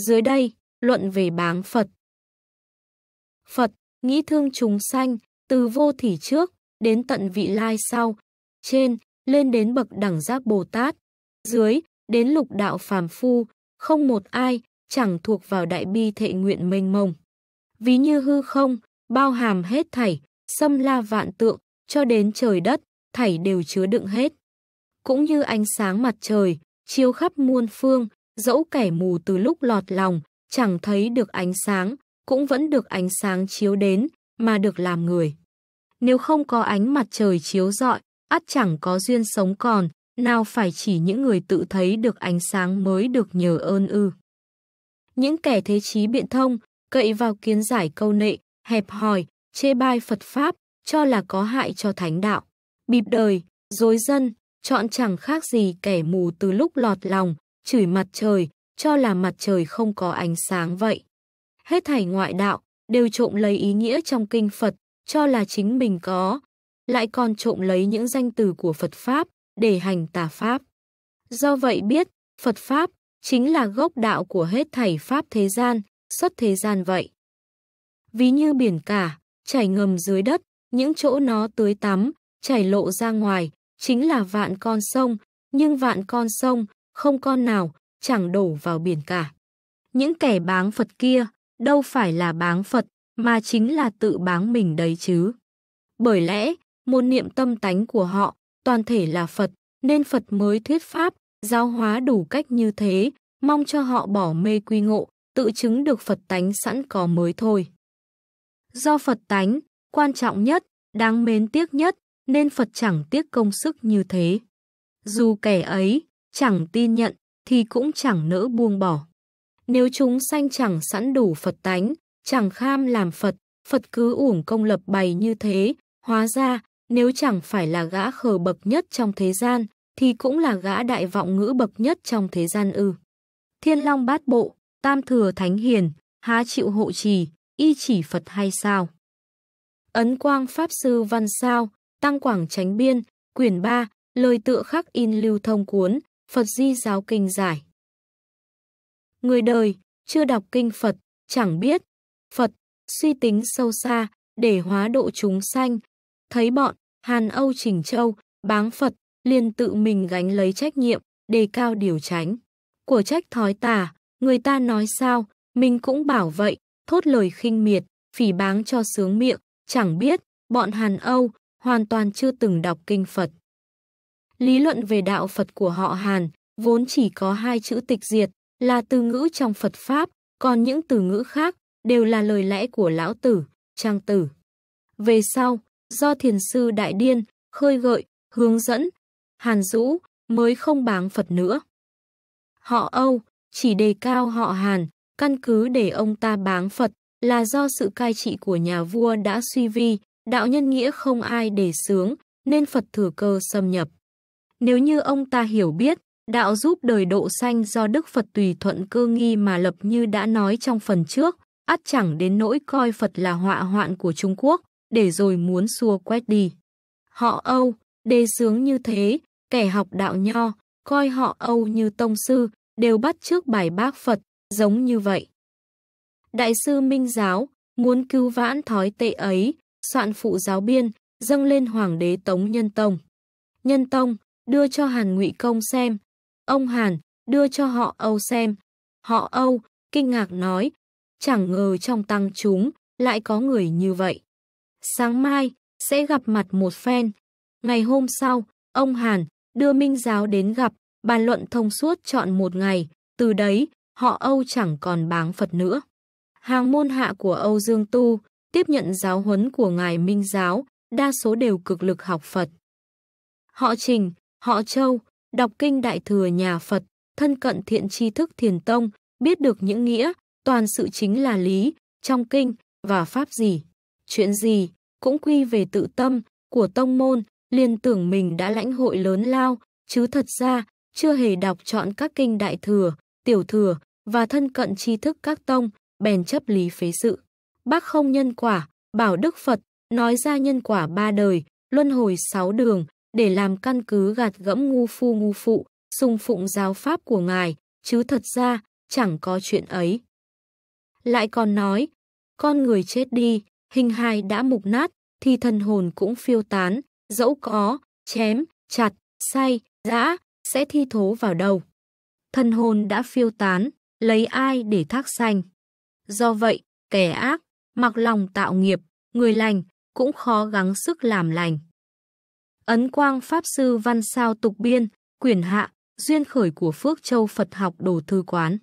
Dưới đây, luận về báng Phật. Phật, nghĩ thương chúng sanh, từ vô thỉ trước, đến tận vị lai sau, trên, lên đến bậc đẳng giác Bồ Tát, dưới, đến lục đạo phàm phu, không một ai, chẳng thuộc vào đại bi thệ nguyện mênh mông. Ví như hư không, bao hàm hết thảy, xâm la vạn tượng, cho đến trời đất, thảy đều chứa đựng hết. Cũng như ánh sáng mặt trời, chiếu khắp muôn phương, dẫu kẻ mù từ lúc lọt lòng, chẳng thấy được ánh sáng, cũng vẫn được ánh sáng chiếu đến, mà được làm người. Nếu không có ánh mặt trời chiếu rọi, ắt chẳng có duyên sống còn, nào phải chỉ những người tự thấy được ánh sáng mới được nhờ ơn ư. Những kẻ thế trí biện thông, cậy vào kiến giải câu nệ, hẹp hòi, chê bai Phật Pháp, cho là có hại cho thánh đạo. Bịp đời, dối dân, chọn chẳng khác gì kẻ mù từ lúc lọt lòng, chửi mặt trời, cho là mặt trời không có ánh sáng vậy. Hết thảy ngoại đạo, đều trộm lấy ý nghĩa trong kinh Phật, cho là chính mình có, lại còn trộm lấy những danh từ của Phật Pháp để hành tà Pháp. Do vậy biết, Phật Pháp chính là gốc đạo của hết thảy Pháp thế gian, xuất thế gian vậy. Ví như biển cả, chảy ngầm dưới đất, những chỗ nó tưới tắm, chảy lộ ra ngoài, chính là vạn con sông, nhưng vạn con sông không con nào, chẳng đổ vào biển cả. Những kẻ báng Phật kia, đâu phải là báng Phật, mà chính là tự báng mình đấy chứ. Bởi lẽ, môn niệm tâm tánh của họ, toàn thể là Phật, nên Phật mới thuyết pháp, giáo hóa đủ cách như thế, mong cho họ bỏ mê quy ngộ, tự chứng được Phật tánh sẵn có mới thôi. Do Phật tánh, quan trọng nhất, đáng mến tiếc nhất, nên Phật chẳng tiếc công sức như thế. Dù kẻ ấy, chẳng tin nhận thì cũng chẳng nỡ buông bỏ. Nếu chúng sanh chẳng sẵn đủ Phật tánh, chẳng kham làm Phật, Phật cứ uổng công lập bày như thế, hóa ra nếu chẳng phải là gã khờ bậc nhất trong thế gian, thì cũng là gã đại vọng ngữ bậc nhất trong thế gian ư. Thiên Long bát bộ, tam thừa thánh hiền, há chịu hộ trì, y chỉ Phật hay sao? Ấn quang Pháp Sư Văn Sao, Tăng Quảng Tránh Biên, quyển 3, lời tựa khắc in lưu thông cuốn, Phật Di Giáo Kinh Giải Người đời chưa đọc kinh Phật, chẳng biết. Phật, suy tính sâu xa, để hóa độ chúng sanh. Thấy bọn, Hàn Âu Trình Châu, báng Phật, liền tự mình gánh lấy trách nhiệm, đề cao điều tránh. Của trách thói tà, người ta nói sao, mình cũng bảo vậy, thốt lời khinh miệt, phỉ báng cho sướng miệng, chẳng biết, bọn Hàn Âu, hoàn toàn chưa từng đọc kinh Phật. Lý luận về đạo Phật của họ Hàn vốn chỉ có hai chữ tịch diệt là từ ngữ trong Phật Pháp, còn những từ ngữ khác đều là lời lẽ của lão tử, trang tử. Về sau, do thiền sư Đại Điên khơi gợi, hướng dẫn, Hàn Dũ mới không báng Phật nữa. Họ Âu chỉ đề cao họ Hàn, căn cứ để ông ta báng Phật là do sự cai trị của nhà vua đã suy vi, đạo nhân nghĩa không ai để sướng, nên Phật thừa cơ xâm nhập. Nếu như ông ta hiểu biết, đạo giúp đời độ sanh do Đức Phật tùy thuận cơ nghi mà lập như đã nói trong phần trước, ắt chẳng đến nỗi coi Phật là họa hoạn của Trung Quốc, để rồi muốn xua quét đi. Họ Âu, đề sướng như thế, kẻ học đạo nho, coi họ Âu như tông sư, đều bắt trước bài bác Phật, giống như vậy. Đại sư Minh Giáo, muốn cứu vãn thói tệ ấy, soạn phụ giáo biên, dâng lên Hoàng đế Tống Nhân Tông. Nhân Tông, đưa cho Hàn Ngụy Công xem. Ông Hàn, đưa cho họ Âu xem. Họ Âu, kinh ngạc nói, chẳng ngờ trong tăng chúng lại có người như vậy. Sáng mai, sẽ gặp mặt một phen. Ngày hôm sau, ông Hàn đưa Minh Giáo đến gặp, bàn luận thông suốt chọn một ngày, từ đấy, họ Âu chẳng còn báng Phật nữa. Hàng môn hạ của Âu Dương Tu tiếp nhận giáo huấn của Ngài Minh Giáo, đa số đều cực lực học Phật. Họ trình, Họ Châu, đọc kinh Đại Thừa nhà Phật, thân cận thiện tri thức thiền tông, biết được những nghĩa, toàn sự chính là lý, trong kinh, và pháp gì. Chuyện gì, cũng quy về tự tâm, của tông môn, liền tưởng mình đã lãnh hội lớn lao, chứ thật ra, chưa hề đọc chọn các kinh Đại Thừa, Tiểu Thừa, và thân cận tri thức các tông, bèn chấp lý phế sự. Bác không nhân quả, bảo Đức Phật, nói ra nhân quả ba đời, luân hồi sáu đường, để làm căn cứ gạt gẫm ngu phu ngu phụ, sung phụng giáo pháp của ngài, chứ thật ra chẳng có chuyện ấy. Lại còn nói, con người chết đi, hình hài đã mục nát, thì thần hồn cũng phiêu tán, dẫu có, chém, chặt, say, dã, sẽ thi thố vào đầu. Thần hồn đã phiêu tán, lấy ai để thác sanh. Do vậy, kẻ ác, mặc lòng tạo nghiệp, người lành, cũng khó gắng sức làm lành. Ấn Quang Pháp Sư Văn Sao Tục Biên, Quyển Hạ, Duyên Khởi của Phước Châu Phật Học Đồ Thư Quán.